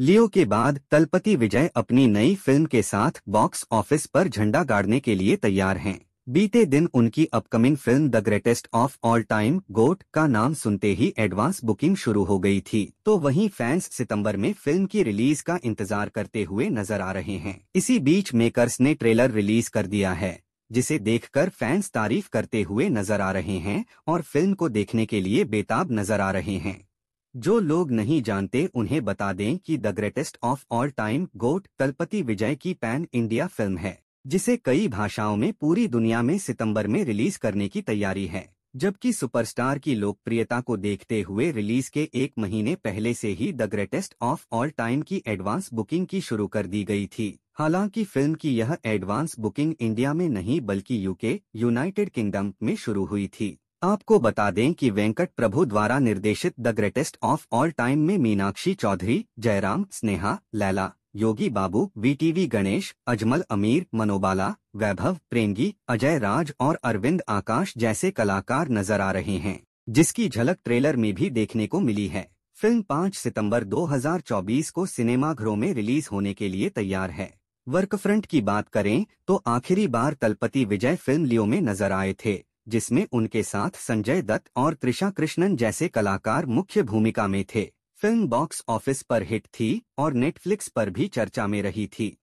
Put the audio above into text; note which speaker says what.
Speaker 1: लियो के बाद तलपति विजय अपनी नई फिल्म के साथ बॉक्स ऑफिस पर झंडा गाड़ने के लिए तैयार हैं बीते दिन उनकी upcoming film the greatest of all time GOAT का नाम सुनते ही एडवांस बुकिंग शुरू हो गई थी तो वहीं फैंस सितंबर में फिल्म की रिलीज का इंतजार करते हुए नजर आ रहे हैं इसी बीच मेकर्स ने ट्रेलर रिलीज कर दिया है जिसे देखकर फैंस तारीफ करते हुए नजर आ रहे हैं और फिल्म को देखने के लिए बेताब नजर आ रहे हैं जो लोग नहीं जानते उन्हें बता दें कि the greatest of all time GOAT Thalapathy Vijay की पैन इंडिया फिल्म है जिसे कई भाषाओं में पूरी दुनिया में सितंबर में रिलीज करने की तैयारी है जबकि सुपरस्टार की लोकप्रियता को देखते हुए रिलीज के एक महीने पहले से ही the greatest of all time की एडवांस बुकिंग की शुरू कर दी गई थी हालांकि फिल्म की यह एडवांस बुकिंग इंडिया में नहीं बल्कि यूके यूनाइटेड किंगडम में शुरू हुई थी आपको बता दें कि वेंकट प्रभु द्वारा निर्देशित the greatest of all time में मीनाक्षी चौधरी जयराम स्नेहा लैला योगी बाबू वीटीवी गणेश अजमल अमीर मनोबाला वैभव प्रेमगी अजय राज और अरविंद आकाश जैसे कलाकार नजर आ रहे हैं जिसकी झलक ट्रेलर में भी देखने को मिली है फिल्म 5 सितंबर 2024 को सिनेमाघरों में रिलीज होने के लिए तैयार है वर्कफ्रंट की बात करें तो आखिरी बार तलपति विजय फिल्म लियो में नजर आए थे जिसमें उनके साथ संजय दत्त और त्रिशा कृष्णन जैसे कलाकार मुख्य भूमिका में थे फिल्म बॉक्स ऑफिस पर हिट थी और नेटफ्लिक्स पर भी चर्चा में रही थी